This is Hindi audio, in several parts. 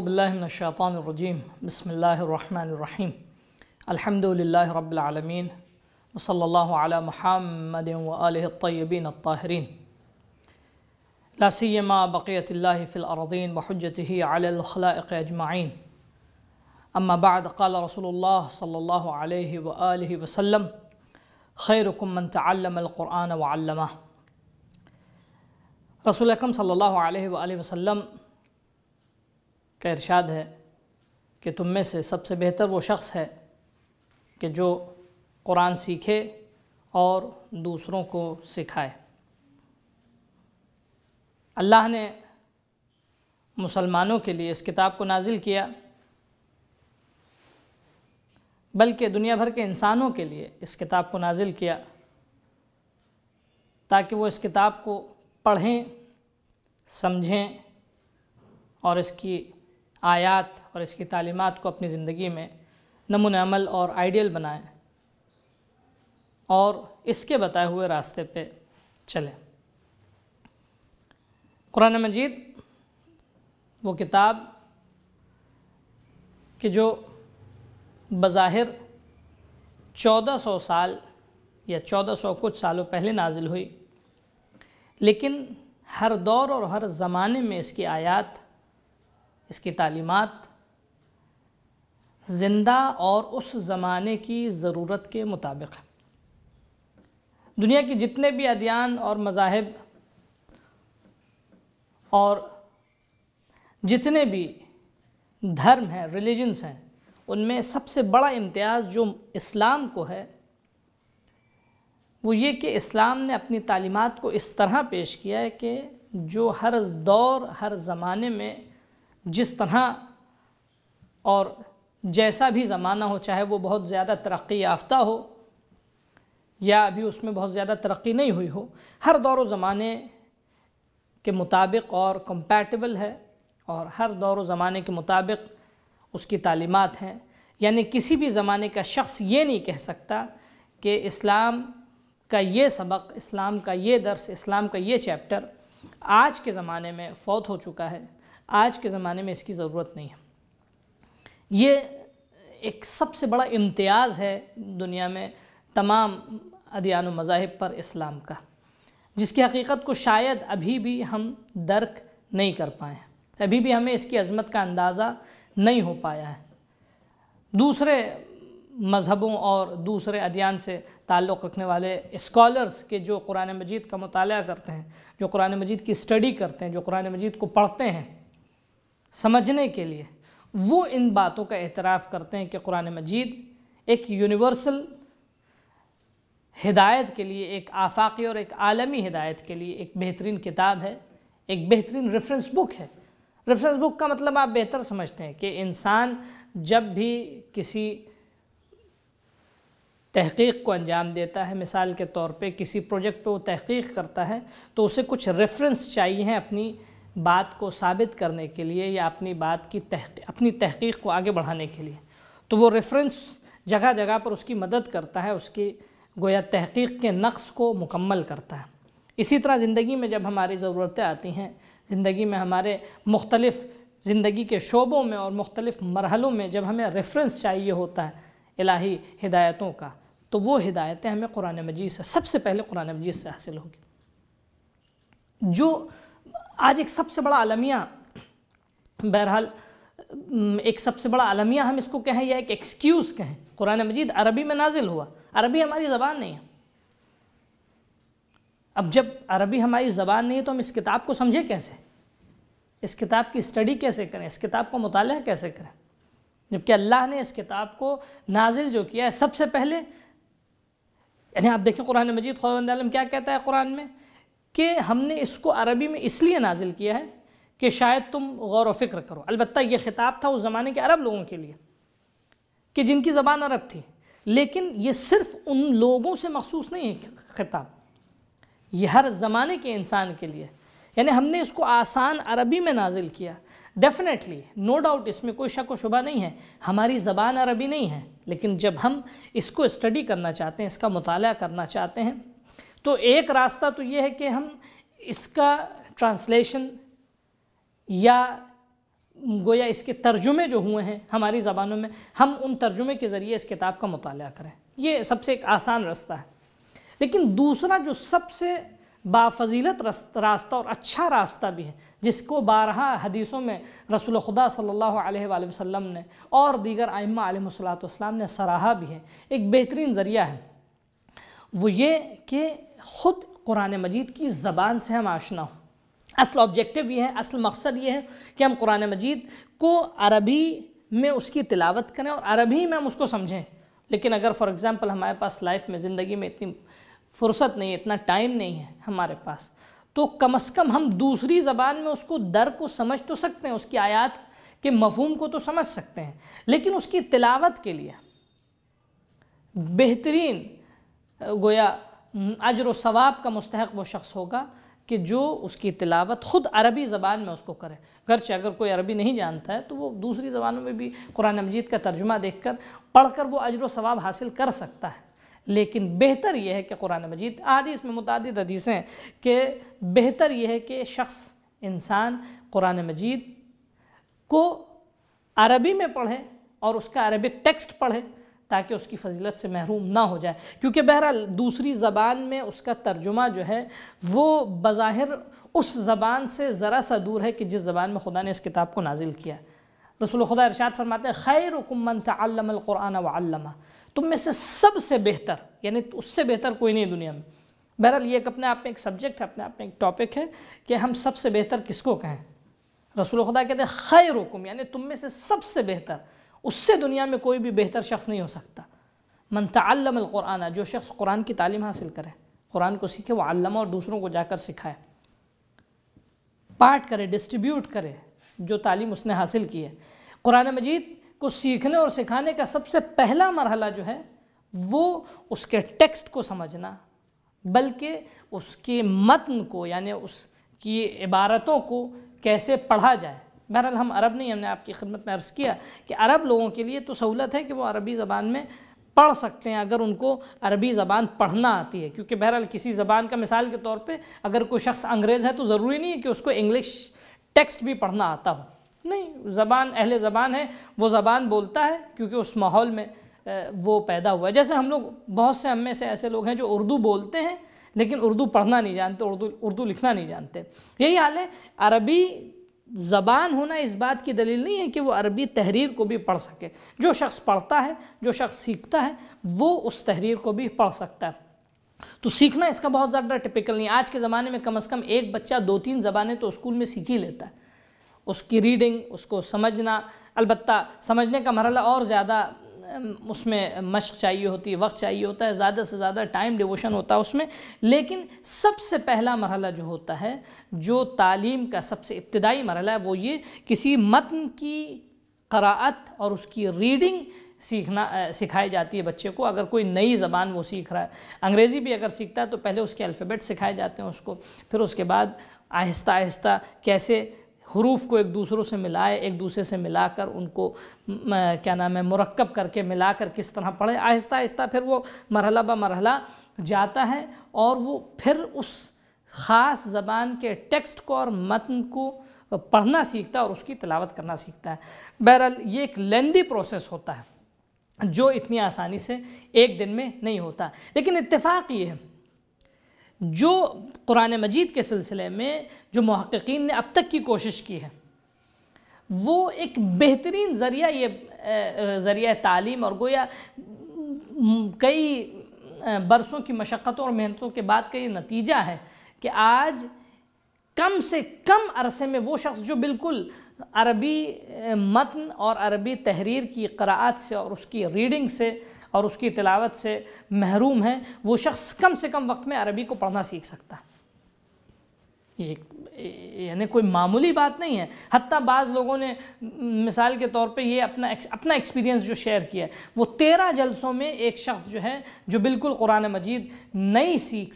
أعوذ بالله من الشيطان الرجيم بسم الله الرحمن الرحيم الحمد لله رب العالمين وصلى الله على محمد وآله الطيبين الطاهرين لا سيما بقية الله في الأرضين وحجته على الخلائق أجمعين أما بعد قال رسول الله صلى الله عليه وآله وسلم خيركم من تعلم القرآن وعلمه رسول الله صلى الله عليه وآله وسلم का इरशाद है कि तुम में से सबसे बेहतर वो शख्स है कि जो कुरान सीखे और दूसरों को सिखाए अल्लाह ने मुसलमानों के लिए इस किताब को नाजिल किया बल्कि दुनिया भर के इंसानों के लिए इस किताब को नाजिल किया ताकि वो इस किताब को पढ़ें समझें और इसकी आयात और इसकी तालीमत को अपनी ज़िंदगी में नमून अमल और आइडियल बनाएं और इसके बताए हुए रास्ते पे चलें कुरान मजीद वो किताब कि जो बज़ाहिर 1400 साल या 1400 कुछ सालों पहले नाजिल हुई लेकिन हर दौर और हर ज़माने में इसकी आयात इसकी तालीमत ज़िंदा और उस ज़माने की ज़रूरत के मुताबिक है दुनिया के जितने भी अदियान और मज़ाहब और जितने भी धर्म हैं रिलीजन्स हैं उनमें सबसे बड़ा इम्तियाज़ जो इस्लाम को है वो ये कि इस्लाम ने अपनी तालीमत को इस तरह पेश किया है कि जो हर दौर हर ज़माने में जिस तरह और जैसा भी ज़माना हो चाहे वो बहुत ज़्यादा तरक्की याफ्ता हो या अभी उसमें बहुत ज़्यादा तरक्की नहीं हुई हो हर दौर व ज़माने के मुताबिक और कंपैटिबल है और हर दौर व ज़माने के मुताबिक उसकी तालीमत हैं यानी किसी भी ज़माने का शख्स ये नहीं कह सकता कि इस्लाम का ये सबक इस्लाम का ये दर्स इस्लाम का ये चैप्टर आज के ज़माने में फ़ौत हो चुका है आज के ज़माने में इसकी ज़रूरत नहीं है ये एक सबसे बड़ा इम्तियाज़ है दुनिया में तमाम अदियान मज़ाहब पर इस्लाम का जिसकी हकीकत को शायद अभी भी हम दर्क नहीं कर पाए हैं अभी भी हमें इसकी अज़मत का अंदाज़ा नहीं हो पाया है दूसरे मज़हबों और दूसरे अदियान से ताल्लुक़ रखने वाले इस्कॉलर्स के जो कुरान मजीद का मताल करते हैं जो कुरान मजीद की स्टडी करते हैं जो कुरान मजीद को पढ़ते हैं समझने के लिए वो इन बातों का एतराफ़ करते हैं कि कुरान मजीद एक यूनिवर्सल हिदायत के लिए एक आफाकी और एक आलमी हिदायत के लिए एक बेहतरीन किताब है एक बेहतरीन रेफरेंस बुक है रेफरेंस बुक का मतलब आप बेहतर समझते हैं कि इंसान जब भी किसी तहकीक को अंजाम देता है मिसाल के तौर पे किसी प्रोजेक्ट पे वो तहकीक करता है तो उसे कुछ रेफरेंस चाहिए हैं अपनी बात को साबित करने के लिए या अपनी बात की तहकी अपनी तहकीक को आगे बढ़ाने के लिए तो वो रेफरेंस जगह जगह पर उसकी मदद करता है उसकी गोया तहकीक के नक्स को मुकम्मल करता है इसी तरह ज़िंदगी में जब हमारी ज़रूरतें आती हैं ज़िंदगी में हमारे मुख्तलिफ़ ज़िंदगी के शोबों में और मुख्तलिफ़ मरहलों में जब हमें रेफरेंस चाहिए होता है इलाही हिदायतों का तो वो हिदायतें हमें कुरान मजीद से सबसे पहले कुरान मजीद से हासिल होगी जो आज एक सबसे बड़ा अलमिया बहरहाल एक सबसे बड़ा अलमिया हम इसको कहें या एक एक्सक्यूज़ कहें कुरान मजीद अरबी में नाजिल हुआ अरबी हमारी ज़बान नहीं है अब जब अरबी हमारी ज़बान नहीं है तो हम इस किताब को समझें कैसे इस किताब की स्टडी कैसे करें इस किताब का मुताल कैसे करें जबकि अल्लाह ने इस किताब को नाजिल जो किया है सबसे पहले यानी आप देखें कुरान मजीद खुद क्या कहता है कुरान में कि हमने इसको अरबी में इसलिए नाजिल किया है कि शायद तुम गौर व फिक्र करो अलबत् यह ख़िताब था उस ज़माने के अरब लोगों के लिए कि जिनकी ज़बान अरब थी लेकिन ये सिर्फ़ उन लोगों से मखसूस नहीं है ख़िताब ये हर ज़माने के इंसान के लिए यानी हमने इसको आसान अरबी में नाजिल किया डेफ़िनेटली नो डाउट इसमें कोई शक व शुबा नहीं है हमारी ज़बान अरबी नहीं है लेकिन जब हम इसको स्टडी करना चाहते हैं इसका मताल करना चाहते हैं तो एक रास्ता तो ये है कि हम इसका ट्रांसलेशन या गोया इसके तर्जुमे जो हुए हैं हमारी ज़बानों में हम उन तर्जुमे के ज़रिए इस किताब का मताल करें ये सबसे एक आसान रास्ता है लेकिन दूसरा जो सबसे बाफजीलत रास्ता और अच्छा रास्ता भी है जिसको बारहा हदीसों में रसूल खुदा सल्लल्लाहु अलैहि वसल्लम ने और दीगर आइम्मा आलमसलाम ने सराहा भी है एक बेहतरीन ज़रिया है वो ये कि ख़ुद कुरान मजीद की ज़बान से हम आशना हों असल ऑब्जेक्टिव ये है असल मकसद ये है कि हम कुरान मजीद को अरबी में उसकी तिलावत करें और अरबी में हम उसको समझें लेकिन अगर फॉर एग्ज़ाम्पल हमारे पास लाइफ में ज़िंदगी में इतनी फुर्सत नहीं है इतना टाइम नहीं है हमारे पास तो कम अज़ कम हम दूसरी ज़बान में उसको दर को समझ तो सकते हैं उसकी आयात के मफहम को तो समझ सकते हैं लेकिन उसकी तिलावत के लिए बेहतरीन गोया हम्म, अजर व सवाब का मुस्तक वो शख्स होगा कि जो उसकी तिलावत ख़ुद अरबी ज़बान में उसको करे गरचे अगर कोई अरबी नहीं जानता है तो वो दूसरी ज़बानों में भी कुरान मजीद का तर्जुमा देख कर पढ़ कर वो अजर सवाब हासिल कर सकता है लेकिन बेहतर यह है कि कुरान मजीद आदिस में मुतद हदीसें कि बेहतर यह है कि शख्स इंसान कुरान मजीद को अरबी में पढ़े और उसका अरबिक टेक्स्ट पढ़े ताकि उसकी फजीलत से महरूम ना हो जाए क्योंकि बहरहाल दूसरी ज़बान में उसका तर्जुमा जो है वो बज़ाहिर उस ज़बान से ज़रा सा दूर है कि जिस ज़बान में खुदा ने इस किताब को नाजिल किया रसूल खुदा इरशाद फरमाते हैं खैर हुकुमन तल्लमक़ुरान वल्लमा तुम में से सबसे बेहतर यानी उससे बेहतर कोई नहीं दुनिया में बहरहाल ये एक अपने आप में एक सब्जेक्ट है अपने आप में एक टॉपिक है कि हम सबसे बेहतर किसको कहें रसूल खुदा कहते हैं खैर हुकुम यानी तुम में से सबसे बेहतर उससे दुनिया में कोई भी बेहतर शख्स नहीं हो सकता मन तल्लमक़ुरान जो शख्स कुरान की तालीम हासिल करे कुरान को सीखे वो अल्लामा और दूसरों को जाकर सिखाए पाठ करे डिस्ट्रीब्यूट करे जो तालीम उसने हासिल की है कुरान मजीद को सीखने और सिखाने का सबसे पहला मरहला जो है वो उसके टेक्स्ट को समझना बल्कि उसके मतन को यानी उसकी इबारतों को कैसे पढ़ा जाए बहरहाल हम अरब नहीं हमने आपकी खिदमत में अर्ज़ किया कि अरब लोगों के लिए तो सहूलत है कि वो अरबी ज़बान में पढ़ सकते हैं अगर उनको अरबी ज़बान पढ़ना आती है क्योंकि बहरहाल किसी ज़बान का मिसाल के तौर पे अगर कोई शख्स अंग्रेज़ है तो ज़रूरी नहीं है कि उसको इंग्लिश टेक्स्ट भी पढ़ना आता हो नहीं ज़बान अहल ज़बान है वो ज़बान बोलता है क्योंकि उस माहौल में वो पैदा हुआ है जैसे हम लोग बहुत से हमें में से ऐसे लोग हैं जो उर्दू बोलते हैं लेकिन उर्दू पढ़ना नहीं जानते उर्दू उर्दू लिखना नहीं जानते यही हाल है अरबी ज़बान होना इस बात की दलील नहीं है कि वो अरबी तहरीर को भी पढ़ सके जो शख्स पढ़ता है जो शख्स सीखता है वो उस तहरीर को भी पढ़ सकता है तो सीखना इसका बहुत ज़्यादा टिपिकल नहीं आज के ज़माने में कम अज़ कम एक बच्चा दो तीन ज़बानें तो स्कूल में सीख ही लेता है उसकी रीडिंग उसको समझना अलबत्ता समझने का मरला और ज़्यादा उसमें मश्क चाहिए होती है वक्त चाहिए होता है ज़्यादा से ज़्यादा टाइम डिवोशन होता है उसमें लेकिन सबसे पहला मरहला जो होता है जो तालीम का सबसे इब्तदाई मरहला है वो ये किसी मतन की क़रात और उसकी रीडिंग सीखना सिखाई जाती है बच्चे को अगर कोई नई ज़बान वो सीख रहा है अंग्रेज़ी भी अगर सीखता है तो पहले उसके अल्फ़ाबेट सिखाए जाते हैं उसको फिर उसके बाद आहिस्ता आहिस्ता कैसे हरूफ को एक दूसरों से मिलाए एक दूसरे से मिलाकर उनको क्या नाम है मरकब करके मिलाकर किस तरह पढ़े आहिस्ता आहिस्ता फिर वो मरहला ब मरहला जाता है और वो फिर उस ख़ास ज़बान के टेक्स्ट को और मतन को पढ़ना सीखता है और उसकी तलावत करना सीखता है बहरहाल ये एक लेंदी प्रोसेस होता है जो इतनी आसानी से एक दिन में नहीं होता लेकिन इतफाक़ ये है जो कुरान मजीद के सिलसिले में जो महक्कीन ने अब तक की कोशिश की है वो एक बेहतरीन ज़रिया ये ज़रिया तालीम और गोया कई बरसों की मशक्क़तों और मेहनतों के बाद का ये नतीजा है कि आज कम से कम अरसे में वो शख्स जो बिल्कुल अरबी मतन और अरबी तहरीर की क़रात से और उसकी रीडिंग से और उसकी तिलावत से महरूम है वो शख्स कम से कम वक्त में अरबी को पढ़ना सीख सकता है ये यानी कोई मामूली बात नहीं है हती बाज़ लोगों ने मिसाल के तौर पे ये अपना अपना एक्सपीरियंस जो शेयर किया है वो तेरह जलसों में एक शख्स जो है जो बिल्कुल कुरान मजीद नहीं सीख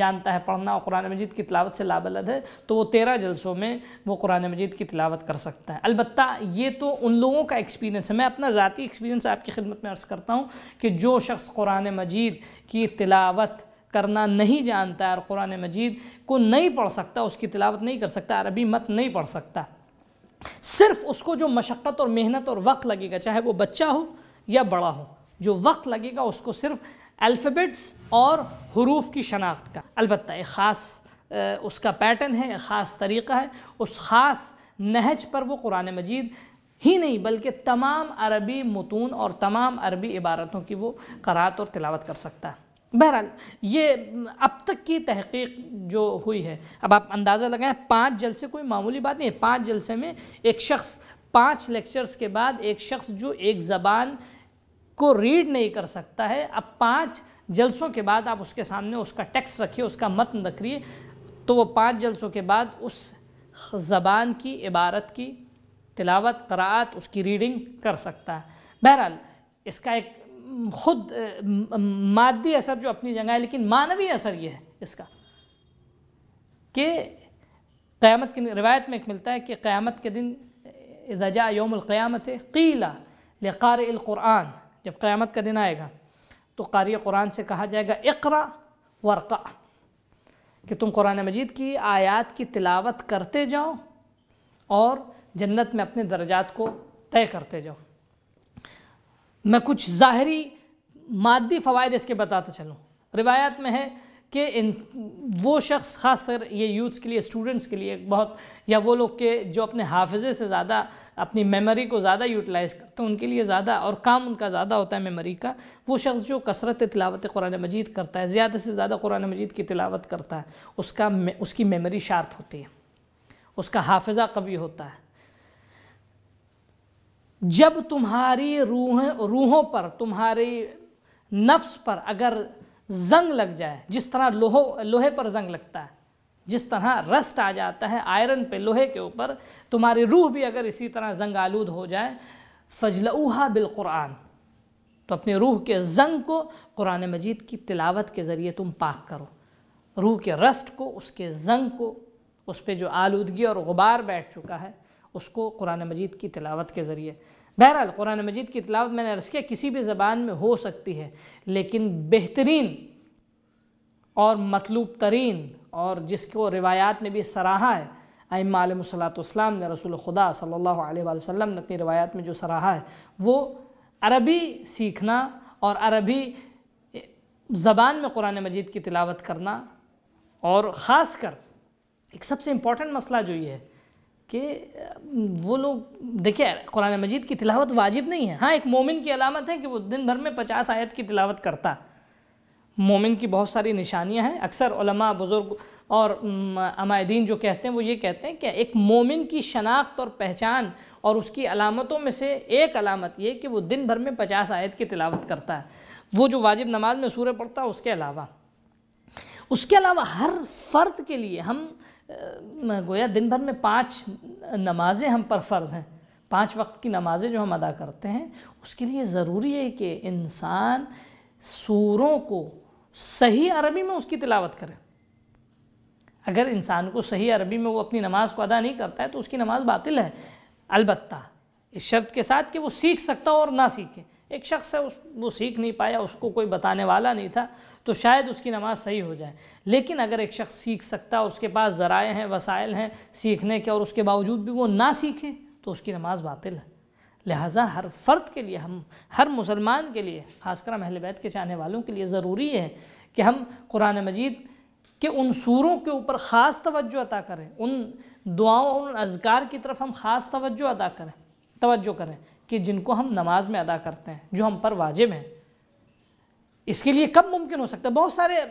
जानता है पढ़ना और कुरान मजीद की तलावत से लाबलद है तो वो तेरह जलसों में वो कुरान मजीद की तलावत कर सकता है अलबत् ये तो उन लोगों का एक्सपीरियंस है मैं अपना ज़ाती एक्सपीरियंस आपकी खिदमत में अर्ज़ करता हूँ कि जो शख्स कुरान मजीद की तलावत करना नहीं जानता और क़ुरान मजीद को नहीं पढ़ सकता उसकी तिलावत नहीं कर सकता अरबी मत नहीं पढ़ सकता सिर्फ उसको जो मशक्क़त और मेहनत और वक्त लगेगा चाहे वो बच्चा हो या बड़ा हो जो वक्त लगेगा उसको सिर्फ अल्फ़ेबेट्स और हरूफ की शनाख्त का अलबत् एक ख़ास उसका पैटर्न है एक ख़ास तरीक़ा है उस ख़ास नहज पर वो कुरान मजीद ही नहीं बल्कि तमाम अरबी मतून और तमाम अरबी इबारतों की वो करात और तिलावत कर सकता है बहरहाल ये अब तक की तहकीक जो हुई है अब आप अंदाज़ा लगाएं पाँच जलसे कोई मामूली बात नहीं है पाँच जलसे में एक शख्स पाँच लेक्चर्स के बाद एक शख्स जो एक ज़बान को रीड नहीं कर सकता है अब पाँच जलसों के बाद आप उसके सामने उसका टेक्स्ट रखिए उसका मतन रखिए तो वो पाँच जलसों के बाद उस ज़बान की इबारत की तिलावत करात उसकी रीडिंग कर सकता है बहरहाल इसका एक खुद मादी असर जो अपनी जगह है लेकिन मानवीय असर ये है इसका कि क़्यामत की रिवायत में एक मिलता है कि क़्यामत के दिन रजा योमक़्यामत क़ीला लक़ारक़ुरान जब क़्यामत का दिन आएगा तो कारी कुरान से कहा जाएगा इकरा वर्क़ा कि तुम कुरान मजीद की आयात की तिलावत करते जाओ और जन्नत में अपने दर्जात को तय करते जाओ मैं कुछ ज़ाहरी मादी फ़वाद इसके बताते चलूँ रिवायत में है कि इन वो शख्स ख़ास कर ये यूथ्स के लिए स्टूडेंट्स के लिए बहुत या वो लोग के जो अपने हाफजे से ज़्यादा अपनी मेमोरी को ज़्यादा यूटिलाइज़ करते हैं उनके लिए ज़्यादा और काम उनका ज़्यादा होता है मेमोरी का वो शख्स जो कसरत तिलावत कुरान मजीद करता है ज़्यादा से ज़्यादा कुरान मजीद की तिलावत करता है उसका उसकी मेमोरी शार्प होती है उसका हाफजा कवी होता है जब तुम्हारी रूह रूहों पर तुम्हारी नफ्स पर अगर जंग लग जाए जिस तरह लोहो लोहे पर जंग लगता है जिस तरह रस्ट आ जाता है आयरन पे लोहे के ऊपर तुम्हारी रूह भी अगर इसी तरह जंग आलूद हो जाए फजलऊहा क़ुरान तो अपनी रूह के जंग को कुरान मजीद की तिलावत के ज़रिए तुम पाक करो रूह के रस्ट को उसके जंग को उस पर जो आलूदगी और गुबार बैठ चुका है उसको कुरान मजीद की तिलावत के ज़रिए बहरहाल कुरान मजीद की तिलावत मैंने अर्ज़ किया किसी भी ज़बान में हो सकती है लेकिन बेहतरीन और मतलूब तरीन और जिसको रिवायात में भी सराहा है अम्मालमसलातम ने रसूल खुदा सल्ला वसम ने अपनी रवायात में जो सराहा है वो अरबी सीखना और अरबी ज़बान में कुरान मजीद की तिलावत करना और ख़ास कर एक सबसे इम्पॉर्टेंट मसला जो ये है कि वो लोग देखिए कुरान मजीद की तिलावत वाजिब नहीं है हाँ एक मोमिन की अलामत है कि वो दिन भर में पचास आयत की तिलावत करता मोमिन की बहुत सारी निशानियां हैं अक्सर बुज़ुर्ग और अमायदीन जो कहते हैं वो ये कहते हैं कि एक मोमिन की शनाख्त और पहचान और उसकी अलामतों में से एक अलामत ये कि वो दिन भर में पचास आयत की तिलावत करता है वो जो वाजिब नमाज में सूर्य पढ़ता है उसके अलावा उसके अलावा हर फ़र्द के लिए हम गोया दिन भर में पाँच नमाज़ें हम पर फ़र्ज़ हैं पाँच वक्त की नमाज़ें जो हम अदा करते हैं उसके लिए ज़रूरी है कि इंसान सूरों को सही अरबी में उसकी तिलावत करे अगर इंसान को सही अरबी में वो अपनी नमाज़ को अदा नहीं करता है तो उसकी नमाज़ बातिल है अलबत्ता इस शर्त के साथ कि वो सीख सकता हो और ना सीखे एक शख्स है उस वो सीख नहीं पाया उसको कोई बताने वाला नहीं था तो शायद उसकी नमाज़ सही हो जाए लेकिन अगर एक शख्स सीख सकता उसके पास ज़राए हैं वसाइल हैं सीखने के और उसके बावजूद भी वो ना सीखे तो उसकी नमाज़ बातिल है लिहाजा हर फ़र्द के लिए हम हर मुसलमान के लिए ख़ासकर हम अहल के चाहने वालों के लिए ज़रूरी है कि हम कुरान मजीद के उन सूरों के ऊपर ख़ास तवज्जो अदा करें उन दुआओं उन अजगार की तरफ हम ख़ास तवज्जो अदा करें तवज्जो करें कि जिनको हम नमाज में अदा करते हैं जो हम पर वाजिब हैं इसके लिए कब मुमकिन हो सकता है बहुत सारे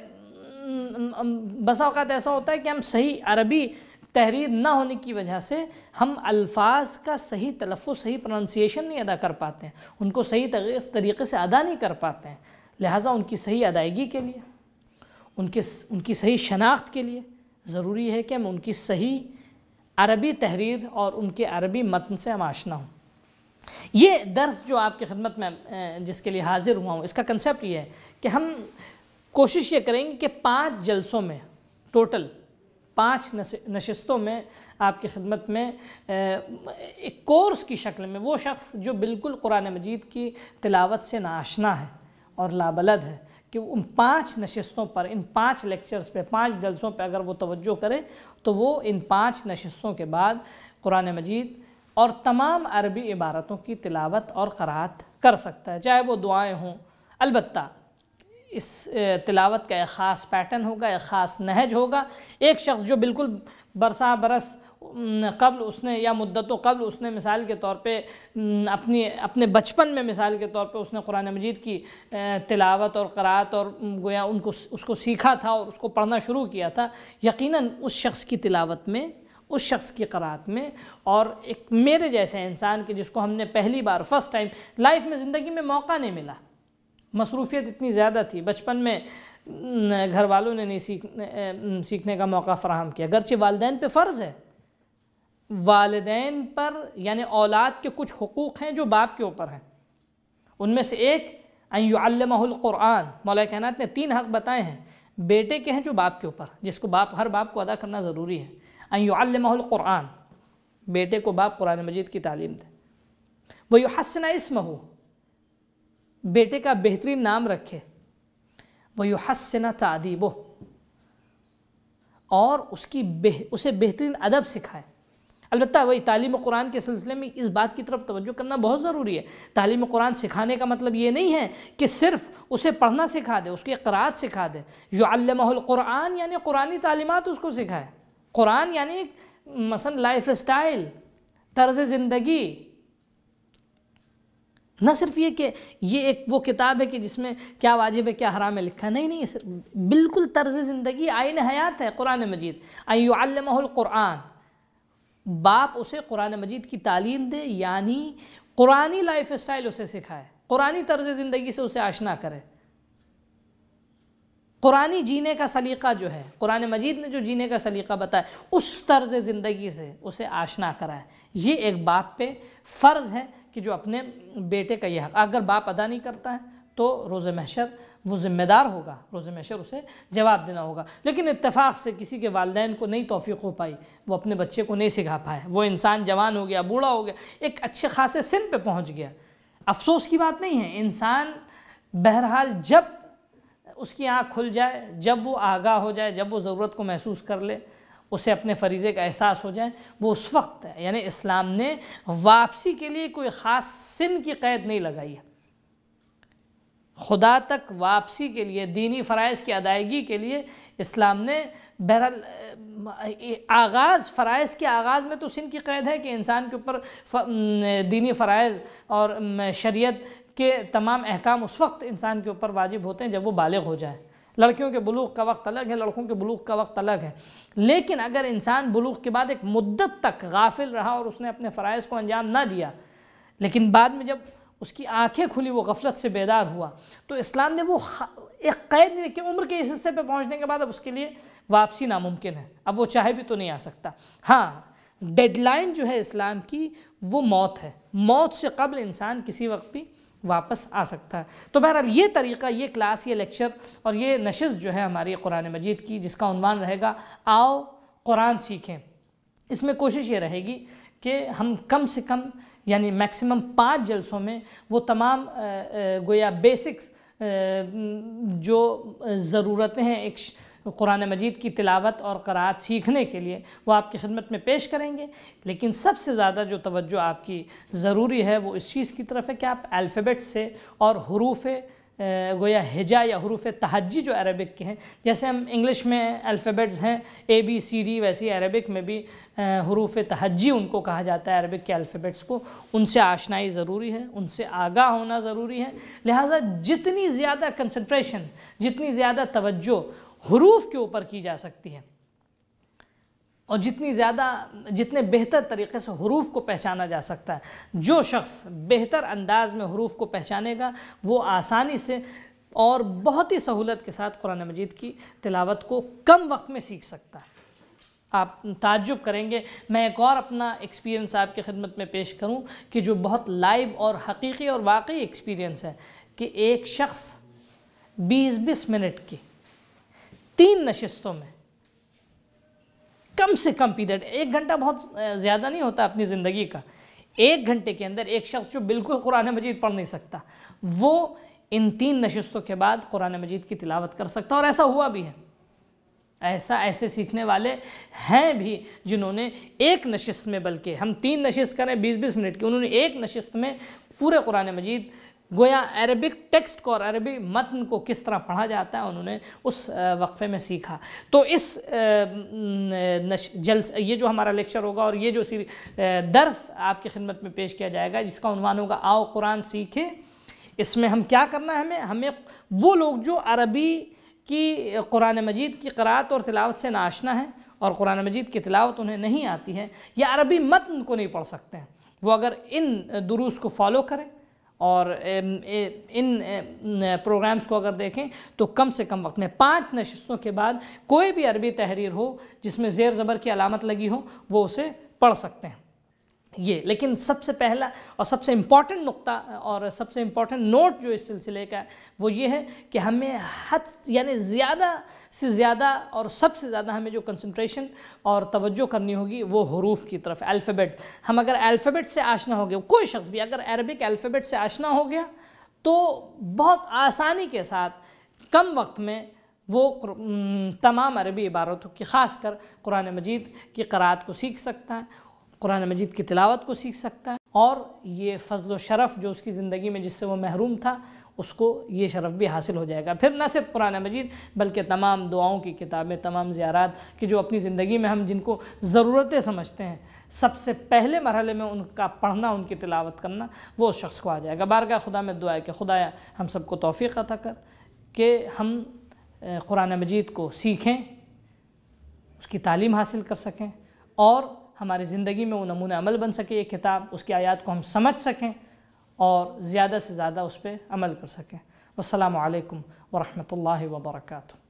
बसा ऐसा होता है कि हम सही अरबी तहरीर ना होने की वजह से हम अल्फाज का सही तलफ़ सही प्रोनाउंसिएशन नहीं अदा कर पाते हैं उनको सही तरीके से अदा नहीं कर पाते हैं लिहाजा उनकी सही अदायगी के लिए उनके उनकी सही शनाख्त के लिए ज़रूरी है कि हम उनकी सही अरबी तहरीर और उनके अरबी मतन से हम आशना हों ये दर्स जो आपकी खिदमत में जिसके लिए हाज़िर हुआ हूँ इसका कंसेप्ट ये है कि हम कोशिश ये करेंगे कि पाँच जलसों में टोटल पाँच नशस्तों में आपकी खिदमत में एक कोर्स की शक्ल में वो शख्स जो बिल्कुल कुरान मजीद की तिलावत से नाशना है और लाबलद है कि उन पाँच नशस्तों पर इन पाँच लेक्चर्स पे पाँच जलसों पे अगर वो तवज्जो करे तो वो इन पाँच नशस्तों के बाद कुरान मजीद और तमाम अरबी इबारतों की तिलावत और करात कर सकता है चाहे वो दुआएं हों अलबत् इस तिलावत का एक ख़ास पैटर्न होगा एक ख़ास नहज होगा एक शख्स जो बिल्कुल बरसा बरस कबल उसने या मुद्दतों कबल उसने मिसाल के तौर पे अपनी अपने बचपन में मिसाल के तौर पे उसने कुरान मजीद की तिलावत और करात और गोया उनको उसको सीखा था और उसको पढ़ना शुरू किया था यकीनन उस शख्स की तिलावत में उस शख्स की क़रात में और एक मेरे जैसे इंसान के जिसको हमने पहली बार फर्स्ट टाइम लाइफ में ज़िंदगी में मौका नहीं मिला मसरूफियत इतनी ज़्यादा थी बचपन में घर वालों ने नहीं सीखने सीखने का मौका फ़राहम किया अगरचे वालदेन पर फ़र्ज़ है वालदेन पर यानि औलाद के कुछ हकूक़ हैं जो बाप के ऊपर हैं उनमें से एक अयुल्लमकुरान मौला कहनात ने तीन हक़ बताए हैं बेटे के हैं जो बाप के ऊपर जिसको बाप हर बाप को अदा करना ज़रूरी है अयुल्मकुरान बेटे को बाप कुरान मजीद की तालीम दे वह हसन इसम हो बेटे का बेहतरीन नाम रखे वह हसन तदीब और उसकी बेह उसे बेहतरीन अदब सिखाए अलबत् वही तालीम कुरान के सिलसिले में इस बात की तरफ तवज्जो करना बहुत ज़रूरी है तालीम कुरान सिखाने का मतलब ये नहीं है कि सिर्फ उसे पढ़ना सिखा दे उसकी अकरात सिखा दे कुरान यानी कुरानी तालीमत उसको सिखाए कुरान यानी मसन लाइफ स्टाइल तर्ज ज़िंदगी न सिर्फ ये कि ये एक वो किताब है कि जिसमें क्या वाजिब है क्या हराम है लिखा नहीं नहीं सिर्फ बिल्कुल तर्ज ज़िंदगी आयन हयात है कुरान मजीद क़ुरान बाप उसे कुरान मजीद की तालीम दे यानी कुरानी लाइफ स्टाइल उसे सिखाए कुरानी तर्ज ज़िंदगी से उसे आशना करे कुरानी जीने का सलीका जो है कुरान मजीद ने जो जीने का सलीका बताया उस तर्ज़ ज़िंदगी से उसे आशना कराए ये एक बाप पे फ़र्ज़ है कि जो अपने बेटे का यह हक अगर बाप अदा नहीं करता है तो रोज़ महशर वो ज़िम्मेदार होगा रोज़ महशर उसे जवाब देना होगा लेकिन इतफ़ाक़ से किसी के वालदेन को नहीं तोफ़ी हो पाई वो अपने बच्चे को नहीं सिखा पाए वो इंसान जवान हो गया बूढ़ा हो गया एक अच्छे खासे सिन पर पहुँच गया अफसोस की बात नहीं है इंसान बहरहाल जब उसकी आँख खुल जाए जब वो आगा हो जाए जब वो ज़रूरत को महसूस कर ले उसे अपने फरीज़े का एहसास हो जाए वो उस वक्त है यानी इस्लाम ने वापसी के लिए कोई ख़ास सिन की क़ैद नहीं लगाई है खुदा तक वापसी के लिए दीनी फ़राइज की अदायगी के लिए इस्लाम ने बहरहाल आगाज़ फ़राइज़ के आगाज़ में तो सिन की क़ैद है कि इंसान के ऊपर दीनी फ़रज़ और शरीयत के तमाम अहकाम उस वक्त इंसान के ऊपर वाजिब होते हैं जब वो बालग हो जाए लड़कियों के बलूक का वक्त अलग है लड़कों के बलूक का वक्त अलग है लेकिन अगर इंसान बलूक के बाद एक मुद्दत तक गाफिल रहा और उसने अपने फ़रज़ को अंजाम ना दिया लेकिन बाद में जब उसकी आंखें खुली वो गफलत से बेदार हुआ तो इस्लाम ने वो एक कैद नहीं रखी उम्र के इस हिस्से पर पहुँचने के बाद अब उसके लिए वापसी नामुमकिन है अब वो चाहे भी तो नहीं आ सकता हाँ डेडलाइन जो है इस्लाम की वो मौत है मौत से कबल इंसान किसी वक्त भी वापस आ सकता है तो बहरहाल ये तरीका ये क्लास ये लेक्चर और ये नशस्त जो है हमारी कुरान मजीद की जिसका उनवान रहेगा आओ कुरान सीखें इसमें कोशिश ये रहेगी कि हम कम से कम यानी मैक्सिमम पाँच जलसों में वो तमाम गोया बेसिक्स जो ज़रूरतें हैं एक कुरान मजीद की तिलावत और क़रात सीखने के लिए वो आपकी खिदमत में पेश करेंगे लेकिन सबसे ज़्यादा जो तवज्जो आपकी ज़रूरी है वो इस चीज़ की तरफ है कि आप अल्फ़ेबेट से और हरूफ गोया हिजा या हरूफ तहजी जो अरबिक के हैं जैसे हम इंग्लिश में अल्फ़ेबेट्स हैं ए बी सी डी वैसे अरबिक में भी हरूफ तहजी उनको कहा जाता है अरबिक के अल्फ़ेबेट्स को उनसे आशनाई ज़रूरी है उनसे आगाह होना ज़रूरी है लिहाजा जितनी ज़्यादा कंसनट्रेशन जितनी ज़्यादा तवज्जो हरूफ के ऊपर की जा सकती है और जितनी ज़्यादा जितने बेहतर तरीके से हरूफ को पहचाना जा सकता है जो शख्स बेहतर अंदाज में हरूफ को पहचानेगा वो आसानी से और बहुत ही सहूलत के साथ कुरान मजीद की तिलावत को कम वक्त में सीख सकता है आप ताजुब करेंगे मैं एक और अपना एक्सपीरियंस आपकी खिदमत में पेश करूं कि जो बहुत लाइव और हकीकी और वाकई एक्सपीरियंस है कि एक शख्स 20 बीस मिनट की तीन नशस्तों में कम से कम पीरियड एक घंटा बहुत ज़्यादा नहीं होता अपनी ज़िंदगी का एक घंटे के अंदर एक शख्स जो बिल्कुल कुरान मजीद पढ़ नहीं सकता वो इन तीन नशस्तों के बाद कुरान मजीद की तिलावत कर सकता और ऐसा हुआ भी है ऐसा ऐसे सीखने वाले हैं भी जिन्होंने एक नशस्त में बल्कि हम तीन नशस्त करें बीस बीस मिनट की उन्होंने एक नशस्त में पूरे कुरान मजीद गोया अरबिक टेक्स्ट को और अरबी मतन को किस तरह पढ़ा जाता है उन्होंने उस वक्फे में सीखा तो इस जल्स ये जो हमारा लेक्चर होगा और ये जो दर्स आपकी खिदमत में पेश किया जाएगा जिसका उनवान होगा आओ कुरान सीखें इसमें हम क्या करना है हमें हमें वो लोग जो अरबी की कुरान मजीद की क़रात और तिलावत से नाशना है और कुरान मजीद की तिलावत उन्हें नहीं आती है या अरबी मतन को नहीं पढ़ सकते हैं वो अगर इन दुरूस को फॉलो करें और इन प्रोग्राम्स को अगर देखें तो कम से कम वक्त में पांच नशस्तों के बाद कोई भी अरबी तहरीर हो जिसमें ज़ेर ज़बर की अलामत लगी हो वो उसे पढ़ सकते हैं ये लेकिन सबसे पहला और सबसे इम्पॉर्टेंट नुक्ता और सबसे इम्पॉर्टेंट नोट जो इस सिलसिले का वो ये है कि हमें हद यानी ज़्यादा से ज़्यादा और सबसे ज़्यादा हमें जो कंसंट्रेशन और तवज्जो करनी होगी वो हरूफ की तरफ अल्फ़ेबेट्स हम अगर अल्फ़ाबेट से आशना हो गया कोई शख्स भी अगर अरबिक अल्फ़ाबेट से आशना हो गया तो बहुत आसानी के साथ कम वक्त में वो तमाम अरबी इबारतों की ख़ास कर कुरान मजीद की क़रात को सीख सकता है कुरान मजीद की तिलावत को सीख सकता है और ये फजल शरफ़ जो उसकी ज़िंदगी में जिससे वो महरूम था उसको ये शरफ़ भी हासिल हो जाएगा फिर न सिर्फ कुरान मजीद बल्कि तमाम दुआओं की किताबें तमाम ज़्यारात कि जो अपनी ज़िंदगी में हम जिनको ज़रूरतें समझते हैं सबसे पहले मरहले में उनका पढ़ना उनकी तिलावत करना वो उस शख्स को आ जाएगा का खुदा में दुआ है कि खुदा हम सबको तोफ़ी अदा कर कि हम कुरान मजीद को सीखें उसकी तालीम हासिल कर सकें और हमारी ज़िंदगी में वो नमूने अमल बन सके ये किताब उसकी आयात को हम समझ सकें और ज़्यादा से ज़्यादा उस पर अमल कर सकें वालकम वरहमल वर्का